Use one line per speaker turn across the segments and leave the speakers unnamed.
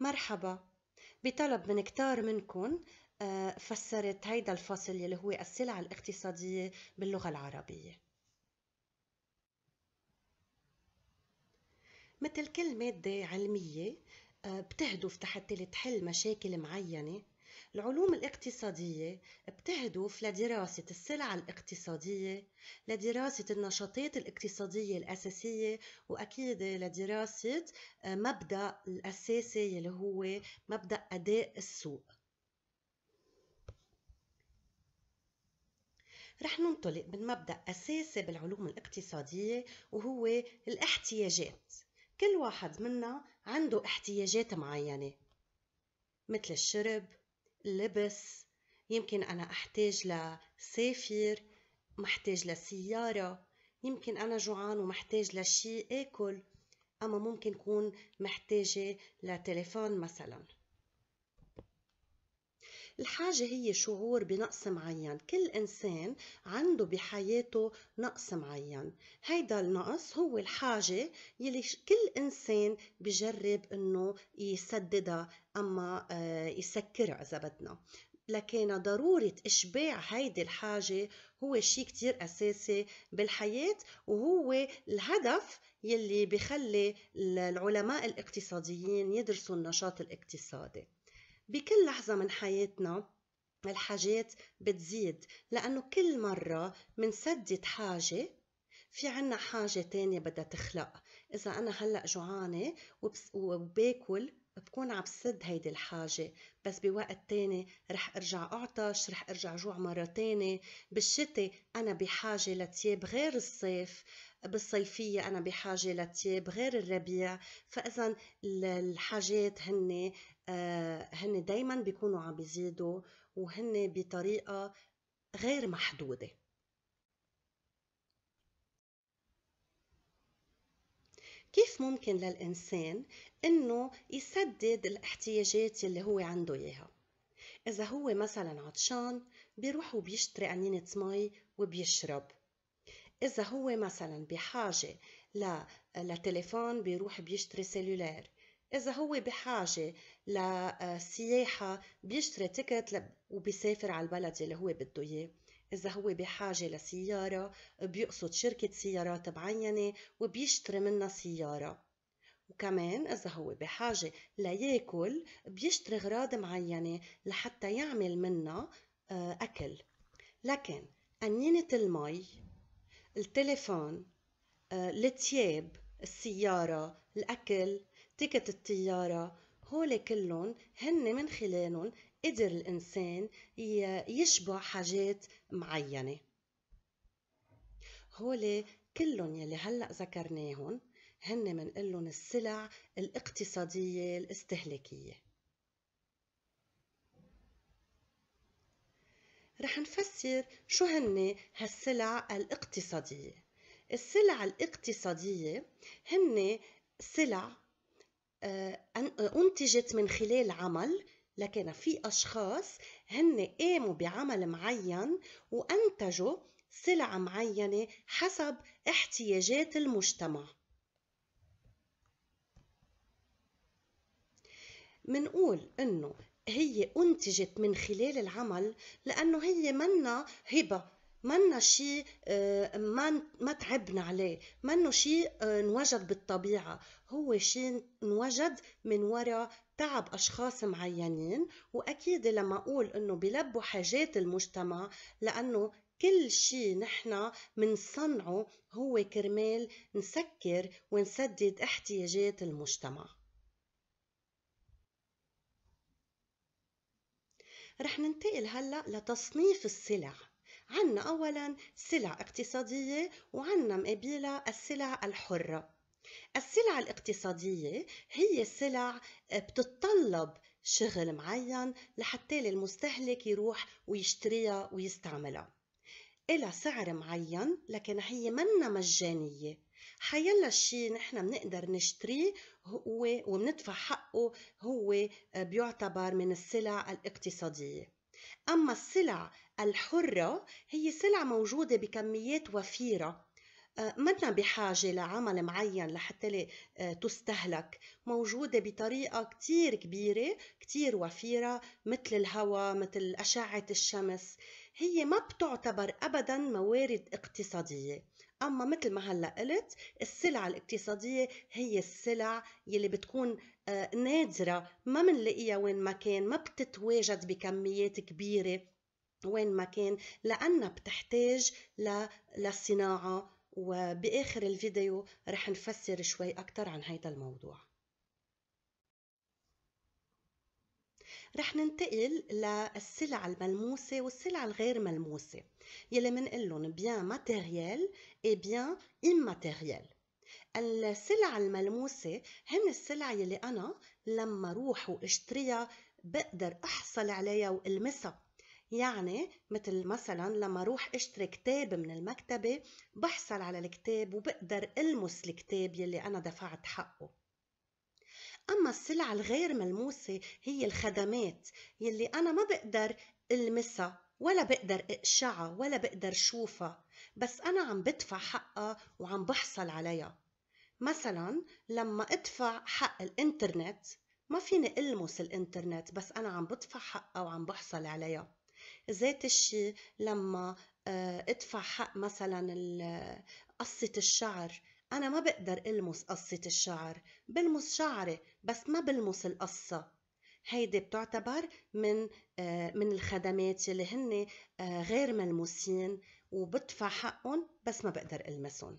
مرحبا بطلب من كتار منكن آه، فسرت هيدا الفصل يلي هو السلع الاقتصادية باللغة العربية متل كل مادة علمية آه، بتهدف تحت لتحل مشاكل معينة العلوم الاقتصادية بتهدف لدراسة السلع الاقتصادية لدراسة النشاطات الاقتصادية الأساسية وأكيد لدراسة آه، مبدأ الأساسي اللي هو مبدأ أداء السوق رح ننطلق من مبدأ أساسي بالعلوم الاقتصادية وهو الاحتياجات كل واحد منا عنده احتياجات معينة مثل الشرب لبس يمكن أنا أحتاج لسافر محتاج لسيارة يمكن أنا جوعان ومحتاج لشي آكل أما ممكن كون محتاجة لتليفون مثلاً الحاجة هي شعور بنقص معين كل إنسان عنده بحياته نقص معين هيدا النقص هو الحاجة يلي كل إنسان بجرب إنه يسددها أما آه، يسكرها إذا بدنا لكن ضرورة إشباع هيدي الحاجة هو شيء كتير أساسي بالحياة وهو الهدف يلي بخلي العلماء الاقتصاديين يدرسوا النشاط الاقتصادي بكل لحظة من حياتنا الحاجات بتزيد لأنه كل مرّة منسدّد حاجة في عنّا حاجة تانية بدها تخلق إذا أنا هلّأ جوعانة وباكل بكون عم سد هيدي الحاجة بس بوقت تاني رح إرجع أعطش، رح إرجع جوع مرّة تانية، بالشّتي أنا بحاجة لتياب غير الصيف، بالصيفيّة أنا بحاجة لتياب غير الرّبيع، فاذا الحاجات هنّي. آه، هن دايما بيكونوا عم بيزيدوا وهن بطريقة غير محدودة كيف ممكن للإنسان إنه يسدد الاحتياجات اللي هو عنده إياها إذا هو مثلا عطشان بيروح وبيشتري قنينة مي وبيشرب إذا هو مثلا بحاجة لتليفون بيروح بيشتري سيلولار إذا هو بحاجة لسياحة آه، بيشتري تيكت وبيسافر على البلد اللي هو بده إياه إذا هو بحاجة لسيارة بيقصد شركة سيارات معينة وبيشتري منها سيارة وكمان إذا هو بحاجة لياكل بيشتري غراض معينة لحتى يعمل منها آه، أكل لكن قنينة المي التليفون آه، التياب السيارة الأكل تيكت الطيارة هول كلّن هنّ من خِلالُن قدر الإنسان يشبع حاجات معيّنة هول كلُّن يلّي هلّأ ذكرناهُن هنّ قلن السّلع الاقتصاديّة الاستهلاكيّة. رح نفسّر شو هنّ هالسّلع الاقتصاديّة. السّلع الاقتصاديّة هنّ سلع آه، آه، أنتجت من خلال عمل لكن في أشخاص هن قاموا بعمل معين وأنتجوا سلع معينة حسب احتياجات المجتمع منقول إنه هي أنتجت من خلال العمل لأنه هي منا هبة منا شيء آه، ما ما تعبنا عليه منه شيء انوجد آه، بالطبيعة هو شيء انوجد من وراء تعب أشخاص معينين وأكيد لما أقول إنه بلبوا حاجات المجتمع لأنه كل شيء نحن منصنعه هو كرمال نسكر ونسدد احتياجات المجتمع رح ننتقل هلأ لتصنيف السلع عنا أولا سلع اقتصادية وعنا مقابلة السلع الحرة السلع الاقتصادية هي سلع بتتطلب شغل معين لحتى المستهلك يروح ويشتريها ويستعملها إلها سعر معين لكن هي منا مجانية حيلا الشيء نحن بنقدر نشتريه هو وبندفع حقه هو بيعتبر من السلع الاقتصادية أما السلع الحرة هي سلع موجودة بكميات وفيرة آه، منا بحاجة لعمل معين لحتى آه، تستهلك موجودة بطريقة كتير كبيرة كتير وفيرة مثل الهواء مثل أشعة الشمس هي ما بتعتبر أبدا موارد اقتصادية أما مثل ما هلأ قلت السلع الاقتصادية هي السلع يلي بتكون آه، نادرة ما منلاقيها وين ما كان ما بتتواجد بكميات كبيرة وين ما كان لأنها بتحتاج للصناعة وبآخر الفيديو رح نفسر شوي أكتر عن هيدا الموضوع رح ننتقل للسلع الملموسة والسلع الغير ملموسة يلي منقلن بيان ماتيريال اي بيان إماتيريال السلع الملموسة هن السلع يلي أنا لما روح واشتريها بقدر أحصل عليها وألمسها يعني مثل مثلا لما روح اشتري كتاب من المكتبة بحصل على الكتاب وبقدر ألمس الكتاب يلي أنا دفعت حقه أما السلع الغير ملموسة هي الخدمات يلي أنا ما بقدر ألمسها ولا بقدر اقشعها ولا بقدر شوفها بس أنا عم بدفع حقها وعم بحصل عليها مثلا لما ادفع حق الانترنت ما فيني ألمس الانترنت بس أنا عم بدفع حقها وعم بحصل عليها ذات الشيء لمّا آه، ادفع حق مثلا قصّة الشّعر أنا ما بقدر إلمُس قصّة الشّعر بلمُس شعري بس ما بلمُس القصّة هيدي بتُعتبر من آه، من الخدمات يلّي هن آه، غير ملموسين وبدفع حقهم بس ما بقدر ألمسهم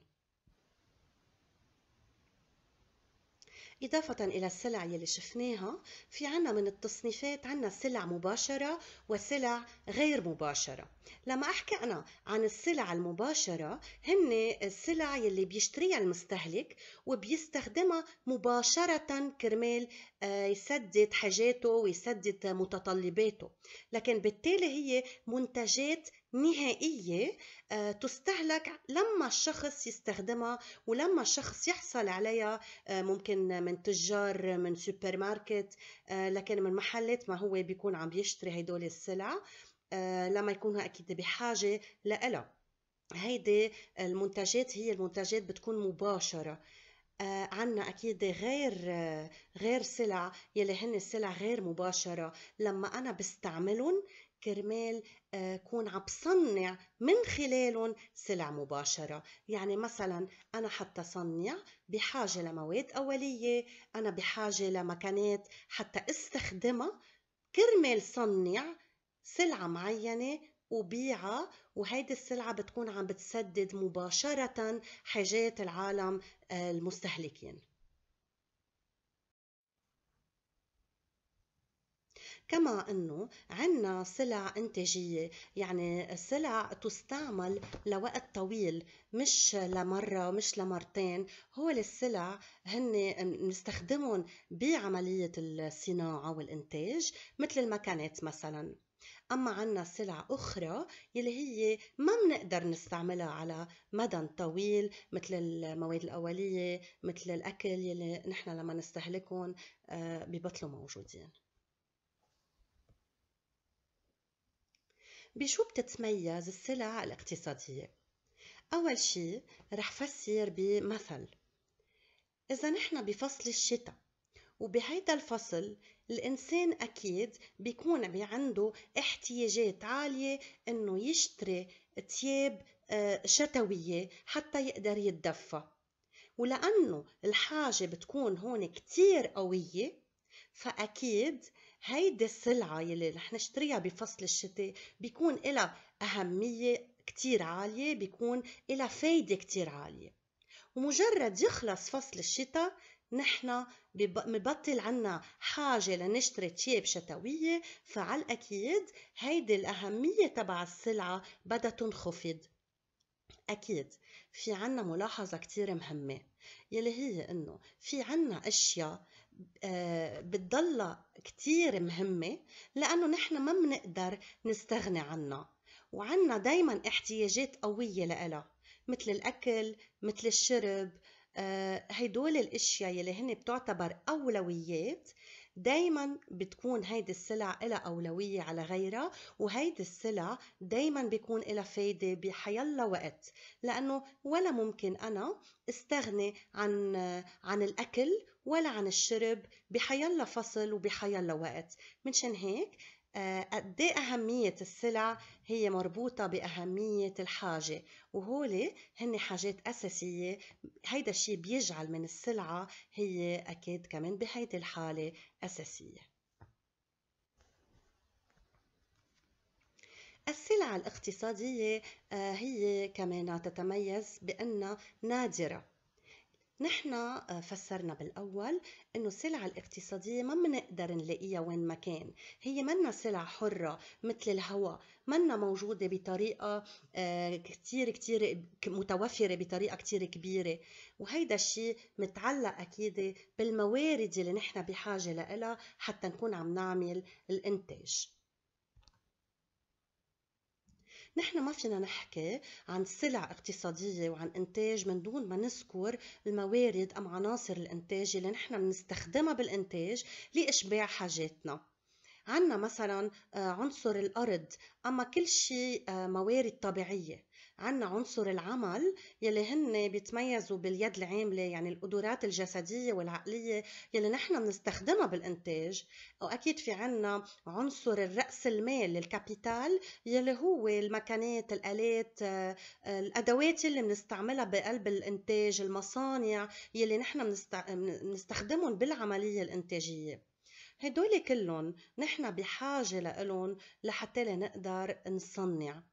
إضافة إلى السلع يلي شفناها في عنا من التصنيفات عنا سلع مباشرة وسلع غير مباشرة لما أحكي أنا عن السلع المباشرة هن السلع يلي بيشتريها المستهلك وبيستخدمها مباشرة كرمال آه، يسدد حاجاته ويسدد متطلباته لكن بالتالي هي منتجات نهائية آه، تستهلك لما الشخص يستخدمها ولما الشخص يحصل عليها آه، ممكن من تجار من سوبر ماركت آه، لكن من محلات ما هو بيكون عم يشتري هدول السلع لما يكونوا أكيد بحاجة لإلها هيدي المنتجات هي المنتجات بتكون مباشرة آه عنا أكيد غير آه غير سلع يلي هن السلع غير مباشرة لما أنا بستعملهم كرمال آه، كون عم بصنع من خلالهم سلع مباشرة يعني مثلا أنا حتى صنع بحاجة لمواد أولية أنا بحاجة لمكانات حتى استخدمها كرمال صنع سلعة معينة وبيعها وهيدي السلعة بتكون عم بتسدد مباشرة حاجات العالم آه، المستهلكين كما أنه عنا سلع إنتاجية يعني سلع تستعمل لوقت طويل مش لمرة مش لمرتين هو السلع هن نستخدمهم بعملية الصناعة والإنتاج مثل المكانات مثلاً أما عنا سلع أخرى يلي هي ما بنقدر نستعملها على مدى طويل مثل المواد الأولية مثل الأكل يلي نحن لما نستهلكهم آه، ببطلوا موجودين بشو بتتميز السلع الاقتصادية؟ أول شي رح فسر بمثل إذا نحن بفصل الشتا وبهيدا الفصل الإنسان أكيد بيكون بي عنده احتياجات عالية إنه يشتري تياب آه، شتوية حتى يقدر يتدفى ولأنّو الحاجة بتكون هون كتير قويّة فأكيد هيدي السلعة يلّي رح نشتريها بفصل الشتاء بيكون لها أهميّة كتير عالية، بيكون لها فايدة كتير عالية، ومُجرّد يخلص فصل الشتاء نحن ببطّل عنّا حاجة لنشتري تياب شتويّة فعلى الأكيد هيدي الأهميّة تبع السلعة بدها تنخفض. أكيد في عنّا مُلاحظة كتير مهمّة يلّي هيّ إنه في عنّا آه بتضلها كتير مهمة لأنه نحن ما بنقدر نستغني عنها وعنا دايما احتياجات قوية لها مثل الأكل مثل الشرب آه، هيدول الأشياء يلي هن بتعتبر أولويات دايما بتكون هيدي السلع إلها أولوية على غيرها وهيدي السلع دايما بيكون إلها فايدة بحيلا وقت لأنه ولا ممكن أنا استغني عن عن الأكل ولا عن الشرب بحيلا فصل وبحيلا وقت منشان هيك آه، قد إيه أهمية السلع هي مربوطة بأهمية الحاجة وهول هن حاجات أساسية هيدا الشيء بيجعل من السلعة هي أكيد كمان بهيدي الحالة أساسية السلع الاقتصادية آه، هي كمان تتميز بأنها نادرة نحن آه، فسرنا بالأول إنه السلع الاقتصادية ما بنقدر نلاقيها وين ما كان هي منا سلع حرة مثل الهواء منا موجودة بطريقة آه، كتير كتير متوفرة بطريقة كتير كبيرة وهيدا الشيء متعلق أكيد بالموارد اللي نحن بحاجة لها حتى نكون عم نعمل الإنتاج نحن ما فينا نحكي عن سلع اقتصادية وعن إنتاج من دون ما نذكر الموارد أم عناصر الإنتاج اللي نحن بنستخدمها بالإنتاج لإشباع حاجاتنا عندنا مثلا آه، عنصر الأرض أما كل شيء آه، موارد طبيعية عنا عنصر العمل يلي هن بيتميزوا باليد العاملة يعني القدرات الجسدية والعقلية يلي نحن بنستخدمها بالإنتاج وأكيد في عنا عنصر الرأس المال الكابيتال يلي هو المكانات الآلات آه، آه، الأدوات يلي بنستعملها بقلب الإنتاج المصانع يلي نحن بنستخدمهم بالعملية الإنتاجية هدول كلهم نحن بحاجة لإلهم لحتى لنقدر نصنع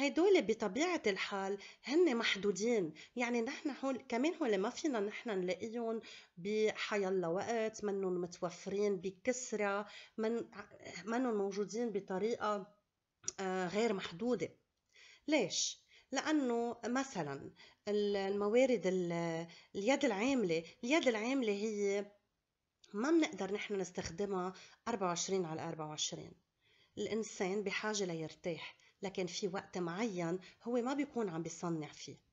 هدول بطبيعة الحال هنّ محدودين، يعني نحن هول كمان هول ما فينا نحن نلاقيهم بحي الله وقت، منُّن متوفّرين بكِسرى، من- منُّن موجودين بطريقة آه، غير محدودة، ليش؟ لأنه مثلا الموارد اليد العاملة، اليد العاملة هيّ ما بنقدر نحن نستخدمها أربعة وعشرين على أربعة وعشرين، الإنسان بحاجة ليرتاح. لكن في وقت معين هو ما بيكون عم بيصنع فيه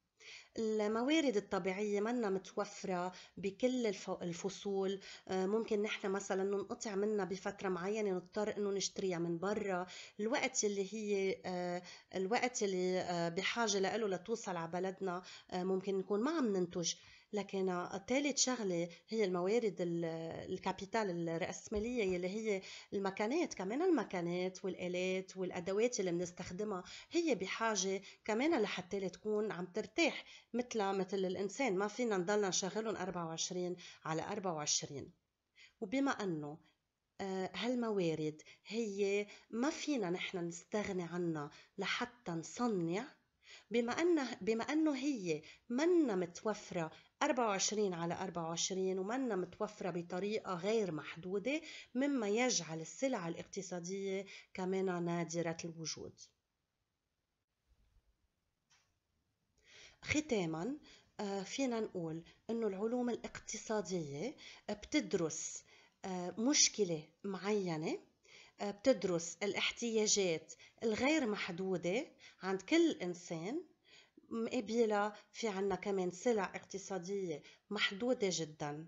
الموارد الطبيعية منا متوفرة بكل الفصول آه، ممكن نحن مثلا ننقطع منها بفترة معينة نضطر انه نشتريها من برا الوقت اللي هي آه، الوقت اللي آه، بحاجة له لتوصل على بلدنا ممكن نكون ما عم ننتج لكن ثالث شغلة هي الموارد الكابيتال الرأسمالية يلي هي المكانات كمان المكانات والآلات والأدوات اللي بنستخدمها هي بحاجة كمان لحتى تكون عم ترتاح مثلها مثل الإنسان ما فينا نضلنا نشغلهم 24 على 24 وبما أنه آه، هالموارد هي ما فينا نحن نستغني عنها لحتى نصنع بما أنه, بما أنه هي منا متوفرة 24 على 24 ومنا متوفرة بطريقة غير محدودة مما يجعل السلع الاقتصادية كمان نادرة الوجود ختاما آه، فينا نقول انه العلوم الاقتصادية بتدرس آه، مشكلة معينة آه، بتدرس الاحتياجات الغير محدودة عند كل إنسان مقابلها في عنا كمان سلع اقتصادية محدودة جدا